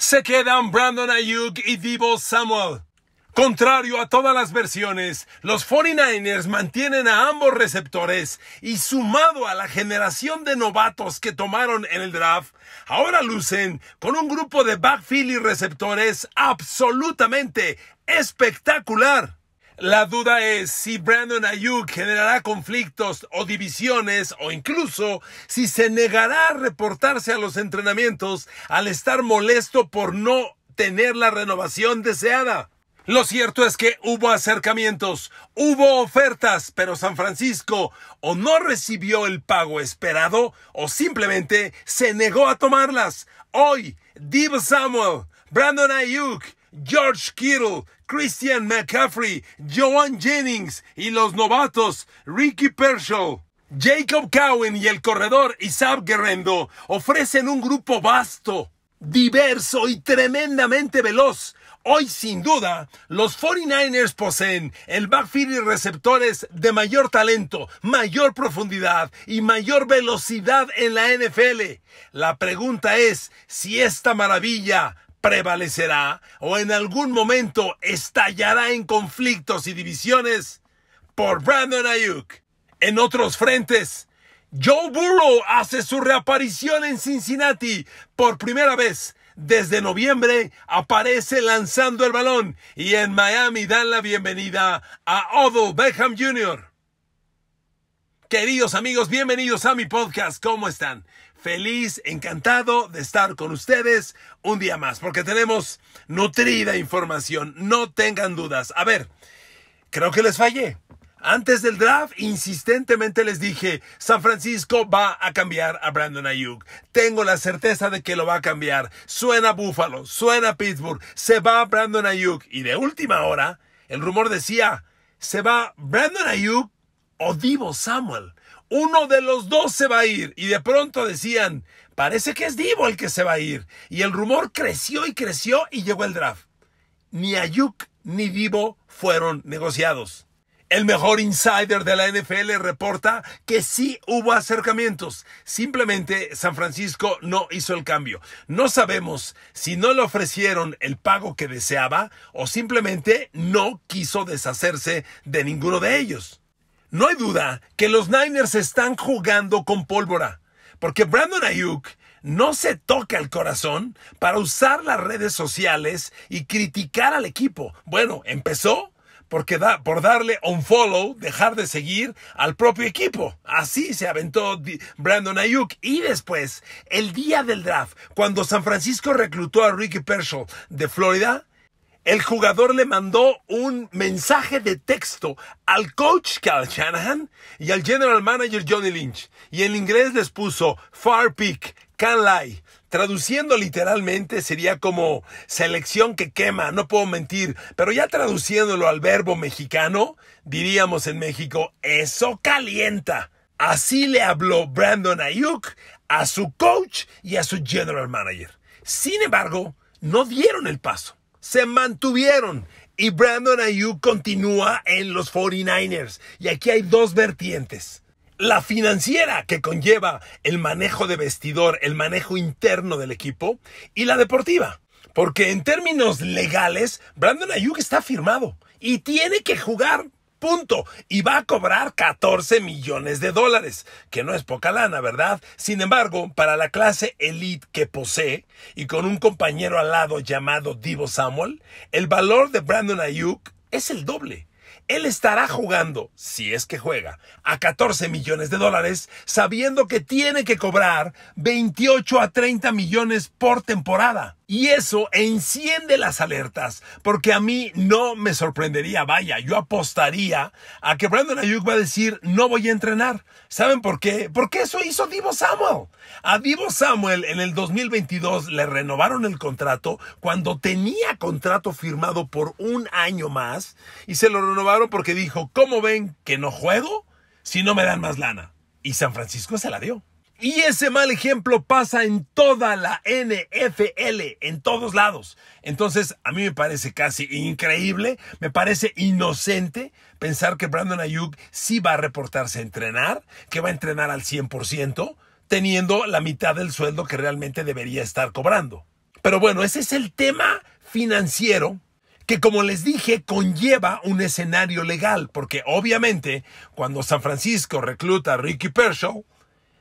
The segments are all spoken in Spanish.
se quedan Brandon Ayuk y Divo Samuel. Contrario a todas las versiones, los 49ers mantienen a ambos receptores y sumado a la generación de novatos que tomaron en el draft, ahora lucen con un grupo de backfield y receptores absolutamente espectacular. La duda es si Brandon Ayuk generará conflictos o divisiones o incluso si se negará a reportarse a los entrenamientos al estar molesto por no tener la renovación deseada. Lo cierto es que hubo acercamientos, hubo ofertas, pero San Francisco o no recibió el pago esperado o simplemente se negó a tomarlas. Hoy, Div Samuel, Brandon Ayuk, George Kittle, Christian McCaffrey, Joan Jennings y los novatos Ricky Pershaw. Jacob Cowen y el corredor Isab Guerrero ofrecen un grupo vasto, diverso y tremendamente veloz. Hoy, sin duda, los 49ers poseen el backfield y receptores de mayor talento, mayor profundidad y mayor velocidad en la NFL. La pregunta es si esta maravilla prevalecerá o en algún momento estallará en conflictos y divisiones por Brandon Ayuk. En otros frentes, Joe Burrow hace su reaparición en Cincinnati por primera vez. Desde noviembre aparece lanzando el balón y en Miami dan la bienvenida a Odell Beckham Jr. Queridos amigos, bienvenidos a mi podcast. ¿Cómo están? feliz, encantado de estar con ustedes un día más, porque tenemos nutrida información, no tengan dudas. A ver, creo que les fallé. Antes del draft, insistentemente les dije, San Francisco va a cambiar a Brandon Ayuk. Tengo la certeza de que lo va a cambiar. Suena Buffalo, suena Pittsburgh, se va Brandon Ayuk. Y de última hora, el rumor decía, se va Brandon Ayuk o Divo Samuel. Uno de los dos se va a ir. Y de pronto decían, parece que es Divo el que se va a ir. Y el rumor creció y creció y llegó el draft. Ni Ayuk ni Divo fueron negociados. El mejor insider de la NFL reporta que sí hubo acercamientos. Simplemente San Francisco no hizo el cambio. No sabemos si no le ofrecieron el pago que deseaba o simplemente no quiso deshacerse de ninguno de ellos. No hay duda que los Niners están jugando con pólvora, porque Brandon Ayuk no se toca el corazón para usar las redes sociales y criticar al equipo. Bueno, empezó porque por darle un follow, dejar de seguir al propio equipo. Así se aventó Brandon Ayuk. Y después, el día del draft, cuando San Francisco reclutó a Ricky Pershall de Florida, el jugador le mandó un mensaje de texto al coach Cal Shanahan y al general manager Johnny Lynch. Y en inglés les puso Far Peak, Can Lie. Traduciendo literalmente sería como selección que quema, no puedo mentir, pero ya traduciéndolo al verbo mexicano, diríamos en México, eso calienta. Así le habló Brandon Ayuk a su coach y a su general manager. Sin embargo, no dieron el paso se mantuvieron y Brandon Ayuk continúa en los 49ers. Y aquí hay dos vertientes. La financiera que conlleva el manejo de vestidor, el manejo interno del equipo, y la deportiva. Porque en términos legales, Brandon Ayuk está firmado y tiene que jugar Punto. Y va a cobrar 14 millones de dólares, que no es poca lana, ¿verdad? Sin embargo, para la clase elite que posee y con un compañero al lado llamado Divo Samuel, el valor de Brandon Ayuk es el doble. Él estará jugando, si es que juega, a 14 millones de dólares, sabiendo que tiene que cobrar 28 a 30 millones por temporada. Y eso enciende las alertas, porque a mí no me sorprendería, vaya, yo apostaría a que Brandon Ayuk va a decir, no voy a entrenar. ¿Saben por qué? Porque eso hizo Divo Samuel. A Divo Samuel en el 2022 le renovaron el contrato cuando tenía contrato firmado por un año más y se lo renovaron porque dijo, ¿cómo ven que no juego si no me dan más lana? Y San Francisco se la dio. Y ese mal ejemplo pasa en toda la NFL, en todos lados. Entonces, a mí me parece casi increíble, me parece inocente pensar que Brandon Ayuk sí va a reportarse a entrenar, que va a entrenar al 100%, teniendo la mitad del sueldo que realmente debería estar cobrando. Pero bueno, ese es el tema financiero que como les dije conlleva un escenario legal, porque obviamente cuando San Francisco recluta a Ricky Pershaw,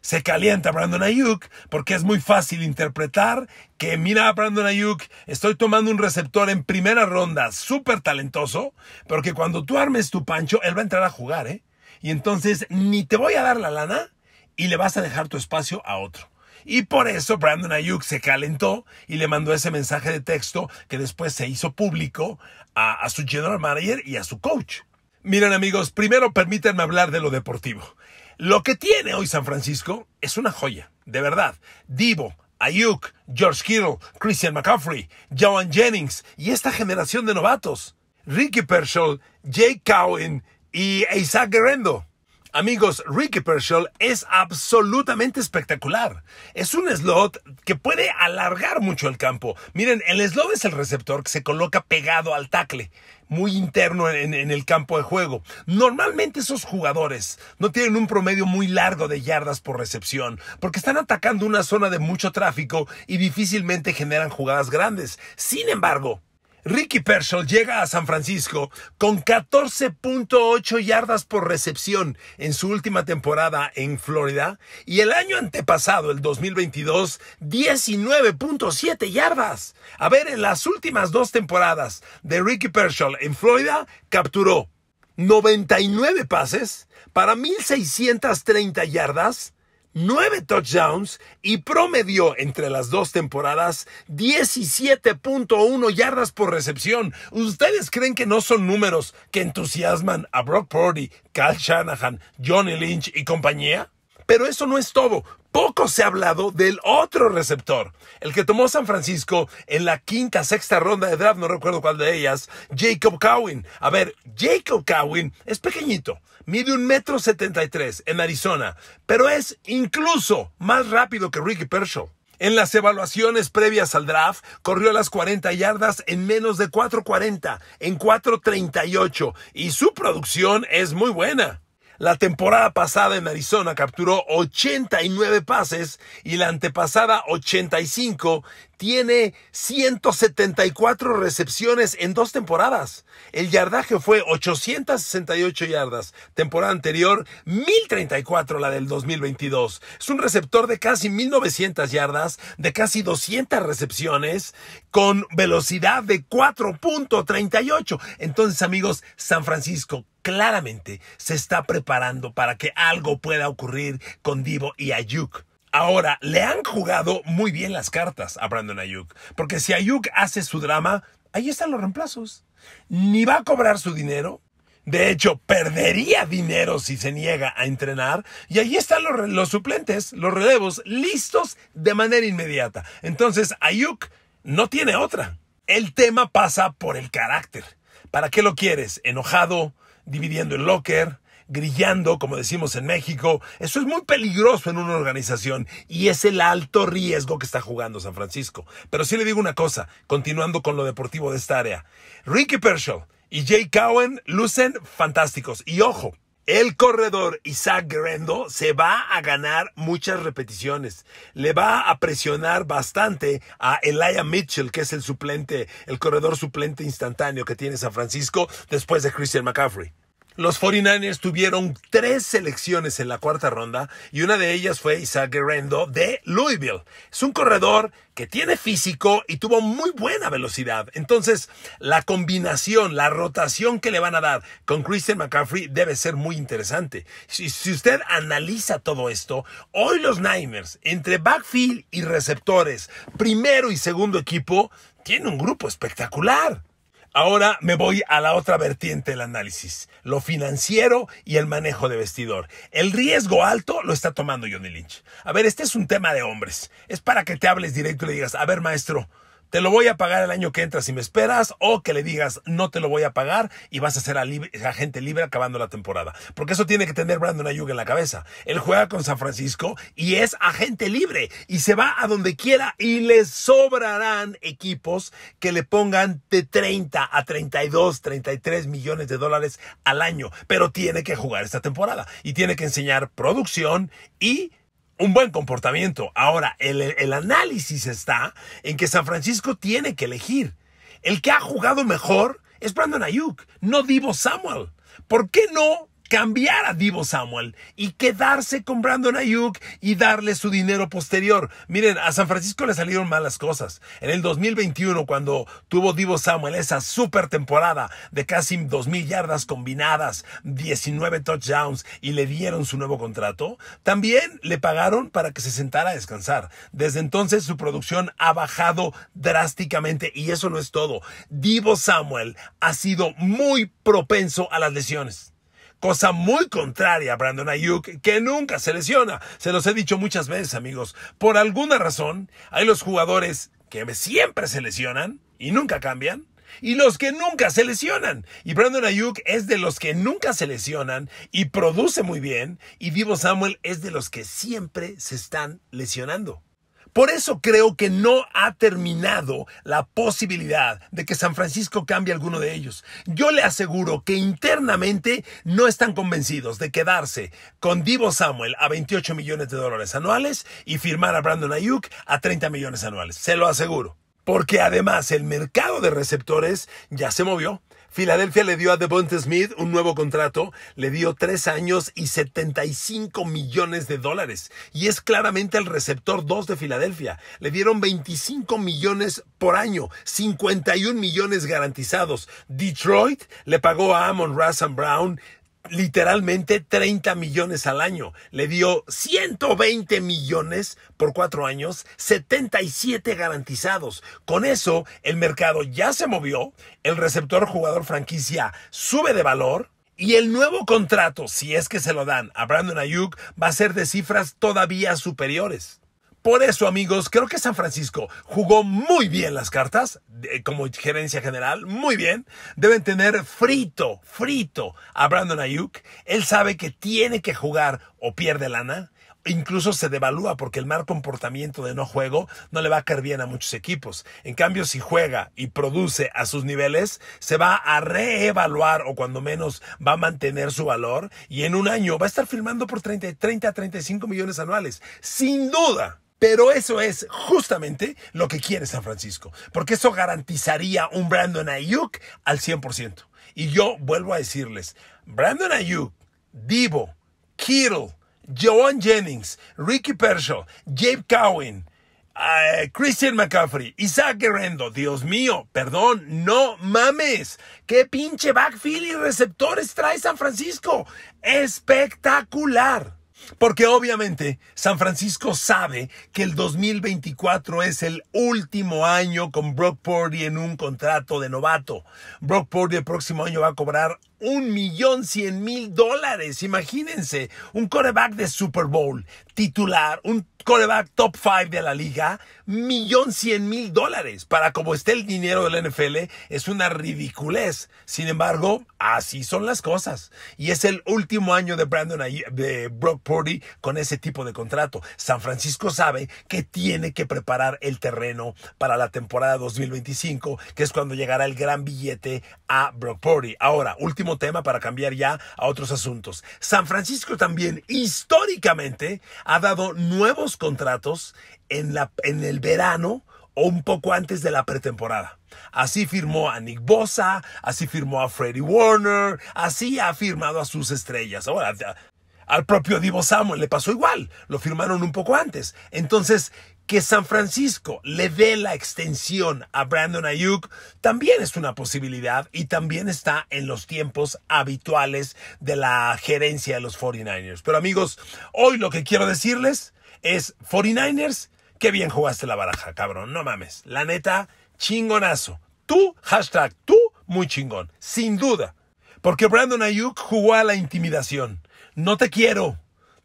se calienta Brandon Ayuk porque es muy fácil interpretar que mira Brandon Ayuk, estoy tomando un receptor en primera ronda súper talentoso, pero que cuando tú armes tu pancho, él va a entrar a jugar, ¿eh? Y entonces ni te voy a dar la lana y le vas a dejar tu espacio a otro. Y por eso Brandon Ayuk se calentó y le mandó ese mensaje de texto que después se hizo público a, a su general manager y a su coach. Miren amigos, primero permítanme hablar de lo deportivo. Lo que tiene hoy San Francisco es una joya, de verdad. Divo, Ayuk, George Kittle, Christian McCaffrey, Joan Jennings y esta generación de novatos. Ricky Pershall, Jake Cowan y Isaac Guerrero. Amigos, Ricky Pershall es absolutamente espectacular. Es un slot que puede alargar mucho el campo. Miren, el slot es el receptor que se coloca pegado al tackle, muy interno en, el campo de juego. Normalmente esos jugadores no tienen un promedio muy largo de yardas por recepción, porque están atacando una zona de mucho tráfico y difícilmente generan jugadas grandes. Sin embargo, Ricky Pershall llega a San Francisco con 14.8 yardas por recepción en su última temporada en Florida y el año antepasado, el 2022, 19.7 yardas. A ver, en las últimas dos temporadas de Ricky Pershall en Florida, capturó 99 pases para 1.630 yardas Nueve touchdowns y promedió entre las dos temporadas 17.1 yardas por recepción. ¿Ustedes creen que no son números que entusiasman a Brock Purdy, Cal Shanahan, Johnny Lynch y compañía? Pero eso no es todo. Poco se ha hablado del otro receptor, el que tomó San Francisco en la quinta, sexta ronda de draft, no recuerdo cuál de ellas, Jacob Cowin. A ver, Jacob Cowin es pequeñito, mide un metro setenta y tres en Arizona, pero es incluso más rápido que Ricky Pershaw. En las evaluaciones previas al draft, corrió las 40 yardas en menos de 4.40, en 4.38, y su producción es muy buena. La temporada pasada en Arizona capturó 89 pases y la antepasada 85, tiene 174 recepciones en dos temporadas. El yardaje fue 868 yardas, temporada anterior 1034 la del 2022. Es un receptor de casi 1900 yardas, de casi 200 recepciones, con velocidad de 4.38. Entonces amigos, San Francisco claramente se está preparando para que algo pueda ocurrir con Divo y Ayuk. Ahora, le han jugado muy bien las cartas a Brandon Ayuk, porque si Ayuk hace su drama, ahí están los reemplazos. Ni va a cobrar su dinero, de hecho, perdería dinero si se niega a entrenar. Y ahí están los, suplentes, los relevos, listos de manera inmediata. Entonces, Ayuk no tiene otra. El tema pasa por el carácter. ¿Para qué lo quieres? ¿Enojado? ¿Dividiendo el locker? grillando, como decimos en México. Eso es muy peligroso en una organización y es el alto riesgo que está jugando San Francisco. Pero sí le digo una cosa, continuando con lo deportivo de esta área. Ricky Pershall y Jay Cowen lucen fantásticos. Y ojo, el corredor Isaac Grendo se va a ganar muchas repeticiones. Le va a presionar bastante a Elia Mitchell, que es el suplente, el corredor suplente instantáneo que tiene San Francisco después de Christian McCaffrey. Los 49ers tuvieron tres selecciones en la cuarta ronda y una de ellas fue Isaac Guerrero de Louisville. Es un corredor que tiene físico y tuvo muy buena velocidad. Entonces, la combinación, la rotación que le van a dar con Christian McCaffrey debe ser muy interesante. Si, usted analiza todo esto, hoy los Niners, entre backfield y receptores, primero y segundo equipo, tiene un grupo espectacular. Ahora me voy a la otra vertiente del análisis, lo financiero y el manejo de vestidor. El riesgo alto lo está tomando Johnny Lynch. A ver, este es un tema de hombres. Es para que te hables directo y le digas, a ver maestro, te lo voy a pagar el año que entras y me esperas, o que le digas, no te lo voy a pagar y vas a ser agente libre acabando la temporada. Porque eso tiene que tener Brandon Ayuga en la cabeza. Él juega con San Francisco y es agente libre y se va a donde quiera y le sobrarán equipos que le pongan de 30 a 32, 33 millones de dólares al año. Pero tiene que jugar esta temporada y tiene que enseñar producción y un buen comportamiento. Ahora, el, análisis está en que San Francisco tiene que elegir. El que ha jugado mejor es Brandon Ayuk, no Divo Samuel. ¿Por qué no cambiar a Divo Samuel y quedarse con Brandon Ayuk y darle su dinero posterior. Miren, a San Francisco le salieron malas cosas. En el 2021, cuando tuvo Divo Samuel esa super temporada de casi mil yardas combinadas, 19 touchdowns y le dieron su nuevo contrato, también le pagaron para que se sentara a descansar. Desde entonces su producción ha bajado drásticamente y eso no es todo. Divo Samuel ha sido muy propenso a las lesiones. Cosa muy contraria a Brandon Ayuk, que nunca se lesiona. Se los he dicho muchas veces, amigos. Por alguna razón, hay los jugadores que siempre se lesionan y nunca cambian y los que nunca se lesionan. Y Brandon Ayuk es de los que nunca se lesionan y produce muy bien. Y Vivo Samuel es de los que siempre se están lesionando. Por eso creo que no ha terminado la posibilidad de que San Francisco cambie alguno de ellos. Yo le aseguro que internamente no están convencidos de quedarse con Divo Samuel a 28 millones de dólares anuales y firmar a Brandon Ayuk a 30 millones anuales. Se lo aseguro. Porque además el mercado de receptores ya se movió. Filadelfia le dio a Devonta Smith un nuevo contrato, le dio tres años y 75 millones de dólares. Y es claramente el receptor 2 de Filadelfia. Le dieron 25 millones por año, 51 millones garantizados. Detroit le pagó a Amon Russell Brown literalmente 30 millones al año. Le dio 120 millones por cuatro años, 77 garantizados. Con eso, el mercado ya se movió, el receptor jugador franquicia sube de valor. Y el nuevo contrato, si es que se lo dan a Brandon Ayuk, va a ser de cifras todavía superiores. Por eso, amigos, creo que San Francisco jugó muy bien las cartas, como gerencia general, muy bien. Deben tener frito, frito a Brandon Ayuk. Él sabe que tiene que jugar o pierde lana incluso se devalúa porque el mal comportamiento de no juego no le va a caer bien a muchos equipos. En cambio, si juega y produce a sus niveles, se va a reevaluar o cuando menos va a mantener su valor y en un año va a estar firmando por 30 a 35 millones anuales. Sin duda, pero eso es justamente lo que quiere San Francisco, porque eso garantizaría un Brandon Ayuk al 100%. Y yo vuelvo a decirles, Brandon Ayuk, Divo, Kittle, Joan Jennings, Ricky Pershaw, Jabe Cowen, eh, Christian McCaffrey, Isaac Guerrero, Dios mío, perdón, no mames. ¿Qué pinche backfield y receptores trae San Francisco? Espectacular. Porque obviamente San Francisco sabe que el 2024 es el último año con Brock Purdy en un contrato de novato. Brock Purdy el próximo año va a cobrar un millón cien mil dólares. Imagínense, un coreback de Super Bowl titular, un coreback top 5 de la liga, millón cien mil dólares. Para como esté el dinero del NFL, es una ridiculez. Sin embargo, así son las cosas. Y es el último año de Brandon de Brock Purdy con ese tipo de contrato. San Francisco sabe que tiene que preparar el terreno para la temporada 2025, que es cuando llegará el gran billete a Brock Purdy. Ahora, último tema para cambiar ya a otros asuntos. San Francisco también históricamente ha dado nuevos contratos en, la, en el verano o un poco antes de la pretemporada. Así firmó a Nick Bosa, así firmó a Freddie Warner, así ha firmado a sus estrellas. Ahora, al propio Divo Samuel le pasó igual, lo firmaron un poco antes. Entonces, que San Francisco le dé la extensión a Brandon Ayuk también es una posibilidad y también está en los tiempos habituales de la gerencia de los 49ers. Pero amigos, hoy lo que quiero decirles es 49ers, qué bien jugaste la baraja, cabrón, no mames. La neta, chingonazo. Tú, hashtag, tú, muy chingón, sin duda. Porque Brandon Ayuk jugó a la intimidación. No te quiero,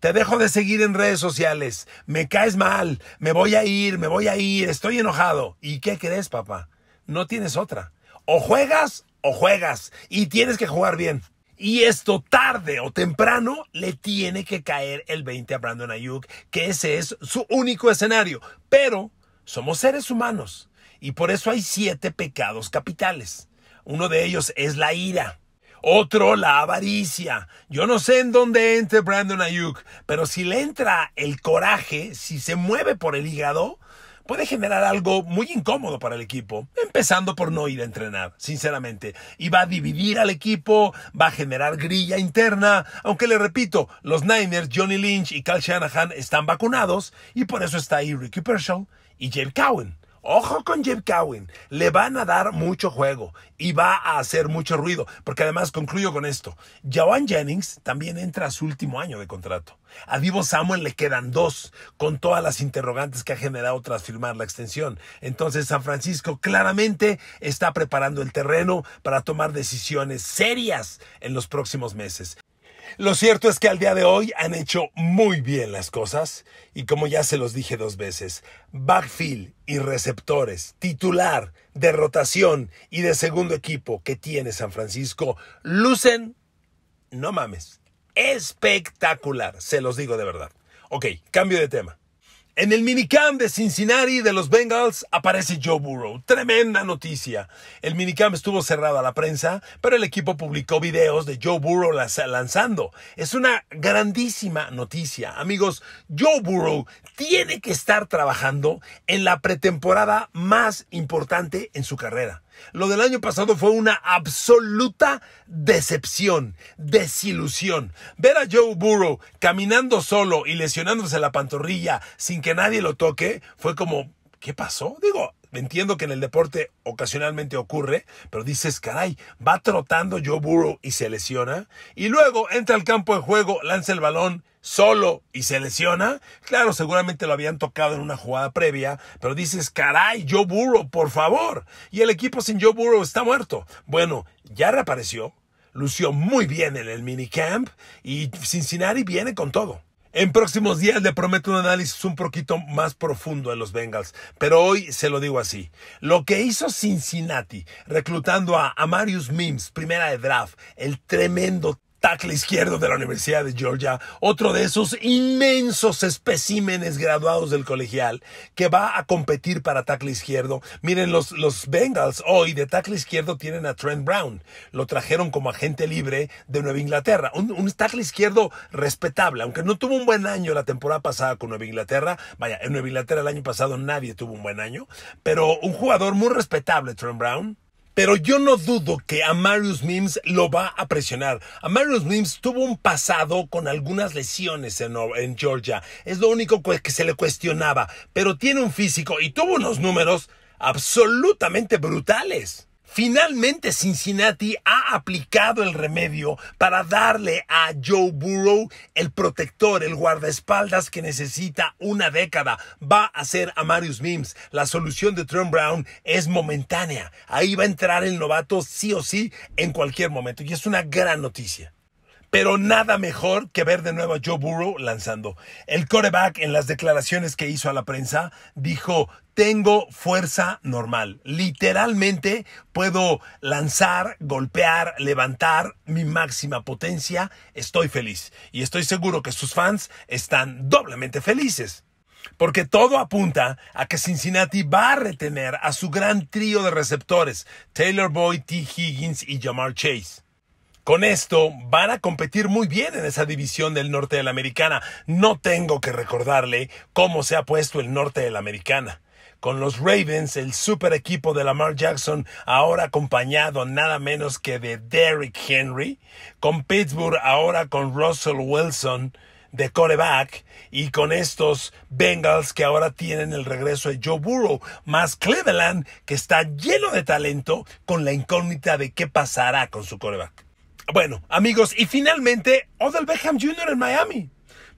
te dejo de seguir en redes sociales, me caes mal, me voy a ir, me voy a ir, estoy enojado. ¿Y qué crees, papá? No tienes otra. O juegas o juegas y tienes que jugar bien. Y esto tarde o temprano le tiene que caer el 20 a Brandon Ayuk, que ese es su único escenario. Pero somos seres humanos y por eso hay siete pecados capitales. Uno de ellos es la ira. Otro, la avaricia. Yo no sé en dónde entra Brandon Ayuk, pero si le entra el coraje, si se mueve por el hígado, puede generar algo muy incómodo para el equipo, empezando por no ir a entrenar, sinceramente. Y va a dividir al equipo, va a generar grilla interna, aunque le repito, los Niners, Johnny Lynch y Cal Shanahan están vacunados y por eso está ahí Ricky Pershaw y Jake Cowen. Ojo con Jeff Cowen, le van a dar mucho juego y va a hacer mucho ruido, porque además concluyo con esto. Jawan Jennings también entra a su último año de contrato. A Vivo Samuel le quedan dos, con todas las interrogantes que ha generado tras firmar la extensión. Entonces San Francisco claramente está preparando el terreno para tomar decisiones serias en los próximos meses. Lo cierto es que al día de hoy han hecho muy bien las cosas y como ya se los dije dos veces, backfield y receptores, titular, de rotación y de segundo equipo que tiene San Francisco, lucen, no mames, espectacular, se los digo de verdad. Ok, cambio de tema. En el minicamp de Cincinnati de los Bengals aparece Joe Burrow. Tremenda noticia. El minicamp estuvo cerrado a la prensa, pero el equipo publicó videos de Joe Burrow lanzando. Es una grandísima noticia. Amigos, Joe Burrow tiene que estar trabajando en la pretemporada más importante en su carrera. Lo del año pasado fue una absoluta decepción, desilusión. Ver a Joe Burrow caminando solo y lesionándose la pantorrilla sin que nadie lo toque fue como, ¿qué pasó? Digo, entiendo que en el deporte ocasionalmente ocurre, pero dices, caray, va trotando Joe Burrow y se lesiona. Y luego entra al campo de juego, lanza el balón solo y se lesiona, claro, seguramente lo habían tocado en una jugada previa, pero dices, caray, Joe Burrow, por favor. Y el equipo sin Joe Burrow está muerto. Bueno, ya reapareció, lució muy bien en el minicamp y Cincinnati viene con todo. En próximos días le prometo un análisis un poquito más profundo de los Bengals, pero hoy se lo digo así. Lo que hizo Cincinnati reclutando a Marius Mims, primera de draft, el tremendo tackle izquierdo de la Universidad de Georgia, otro de esos inmensos especímenes graduados del colegial que va a competir para tackle izquierdo. Miren, los, los Bengals hoy de tackle izquierdo tienen a Trent Brown. Lo trajeron como agente libre de Nueva Inglaterra. Un, un tackle izquierdo respetable, aunque no tuvo un buen año la temporada pasada con Nueva Inglaterra. Vaya, en Nueva Inglaterra el año pasado nadie tuvo un buen año, pero un jugador muy respetable, Trent Brown pero yo no dudo que a Marius Mims lo va a presionar. A Marius Mims tuvo un pasado con algunas lesiones en, en Georgia. Es lo único que se le cuestionaba, pero tiene un físico y tuvo unos números absolutamente brutales. Finalmente Cincinnati ha aplicado el remedio para darle a Joe Burrow el protector, el guardaespaldas que necesita una década. Va a ser a Marius Mims. La solución de Trent Brown es momentánea. Ahí va a entrar el novato sí o sí en cualquier momento. Y es una gran noticia pero nada mejor que ver de nuevo a Joe Burrow lanzando. El coreback en las declaraciones que hizo a la prensa dijo, tengo fuerza normal. Literalmente puedo lanzar, golpear, levantar mi máxima potencia. Estoy feliz y estoy seguro que sus fans están doblemente felices. Porque todo apunta a que Cincinnati va a retener a su gran trío de receptores, Taylor Boyd, T. Higgins y Jamar Chase. Con esto van a competir muy bien en esa división del norte de la americana. No tengo que recordarle cómo se ha puesto el norte de la americana. Con los Ravens, el super equipo de Lamar Jackson, ahora acompañado nada menos que de Derrick Henry, con Pittsburgh ahora con Russell Wilson, de coreback y con estos Bengals que ahora tienen el regreso de Joe Burrow, más Cleveland que está lleno de talento con la incógnita de qué pasará con su coreback. Bueno, amigos, y finalmente Odell Beckham Jr. en Miami.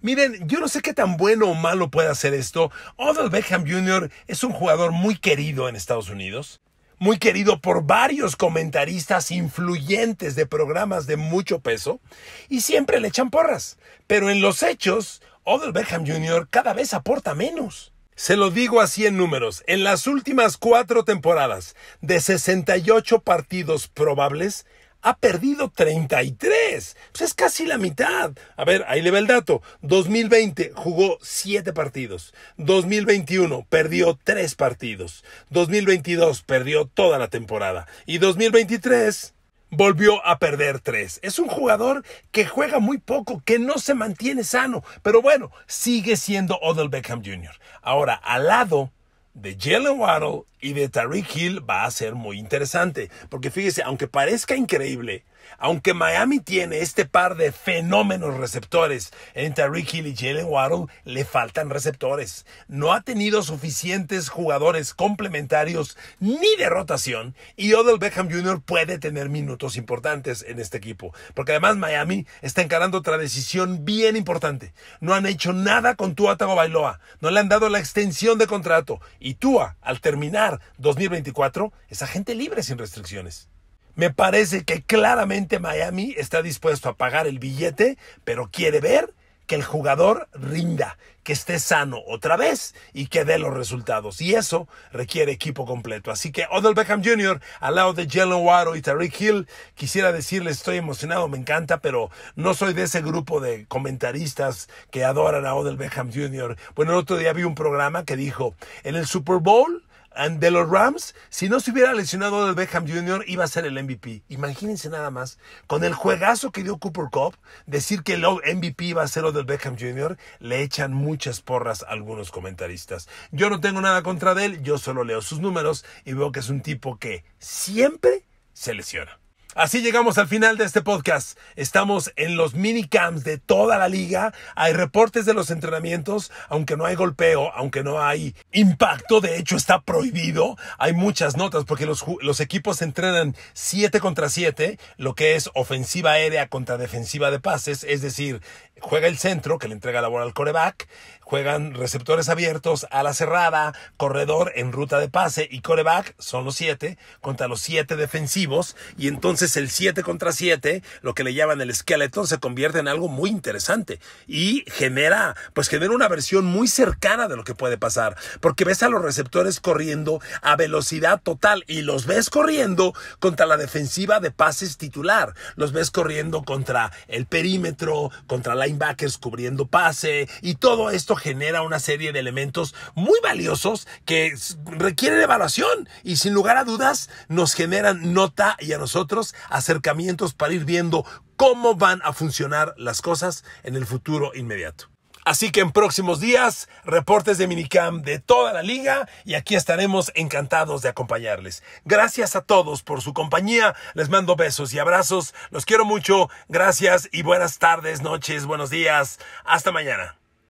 Miren, yo no sé qué tan bueno o malo puede hacer esto. Odell Beckham Jr. es un jugador muy querido en Estados Unidos muy querido por varios comentaristas influyentes de programas de mucho peso, y siempre le echan porras. Pero en los hechos, Odell Beckham Jr. cada vez aporta menos. Se lo digo así en números, en las últimas cuatro temporadas, de 68 partidos probables, ha perdido 33. Pues es casi la mitad. A ver, ahí le va el dato. 2020 jugó 7 partidos. 2021 perdió 3 partidos. 2022 perdió toda la temporada. Y 2023 volvió a perder 3, Es un jugador que juega muy poco, que no se mantiene sano, pero bueno, sigue siendo Odell Beckham Jr. Ahora, al lado de Jalen Waddle y de Tariq Hill va a ser muy interesante. Porque fíjese, aunque parezca increíble, aunque Miami tiene este par de fenómenos receptores entre Rick Hill y Jalen Waddle, le faltan receptores. No ha tenido suficientes jugadores complementarios ni de rotación y Odell Beckham Jr. puede tener minutos importantes en este equipo. Porque además Miami está encarando otra decisión bien importante. No han hecho nada con Tua Tagovailoa. No le han dado la extensión de contrato. Y Tua, al terminar 2024, es agente libre sin restricciones. Me parece que claramente Miami está dispuesto a pagar el billete, pero quiere ver que el jugador rinda, que esté sano otra vez y que dé los resultados. Y eso requiere equipo completo. Así que Odell Beckham Jr. al lado de Jalen Waddle y Tariq Hill, quisiera decirles estoy emocionado, me encanta, pero no soy de ese grupo de comentaristas que adoran a Odell Beckham Jr. Bueno, el otro día vi un programa que dijo, en el Super Bowl de los Rams, si no se hubiera lesionado el Beckham Jr., iba a ser el MVP. Imagínense nada más, con el juegazo que dio Cooper Cup, decir que el MVP iba a ser del Beckham Jr., le echan muchas porras a algunos comentaristas. Yo no tengo nada contra él, yo solo leo sus números y veo que es un tipo que siempre se lesiona. Así llegamos al final de este podcast. Estamos en los minicamps de toda la liga. Hay reportes de los entrenamientos, aunque no hay golpeo, aunque no hay impacto, de hecho, está prohibido. Hay muchas notas porque los, equipos entrenan 7 contra 7, lo que es ofensiva aérea contra defensiva de pases, es decir, juega el centro que le entrega la bola al coreback, juegan receptores abiertos, ala cerrada, corredor en ruta de pase y coreback son los 7 contra los 7 defensivos y entonces el 7 contra 7, lo que le llaman el esqueleto, se convierte en algo muy interesante y genera, pues genera una versión muy cercana de lo que puede pasar porque ves a los receptores corriendo a velocidad total y los ves corriendo contra la defensiva de pases titular, los ves corriendo contra el perímetro, contra linebackers cubriendo pase y todo esto genera una serie de elementos muy valiosos que requieren evaluación y sin lugar a dudas nos generan nota y a nosotros acercamientos para ir viendo cómo van a funcionar las cosas en el futuro inmediato. Así que en próximos días, reportes de Minicam de toda la liga y aquí estaremos encantados de acompañarles. Gracias a todos por su compañía. Les mando besos y abrazos. Los quiero mucho. Gracias y buenas tardes, noches, buenos días. Hasta mañana.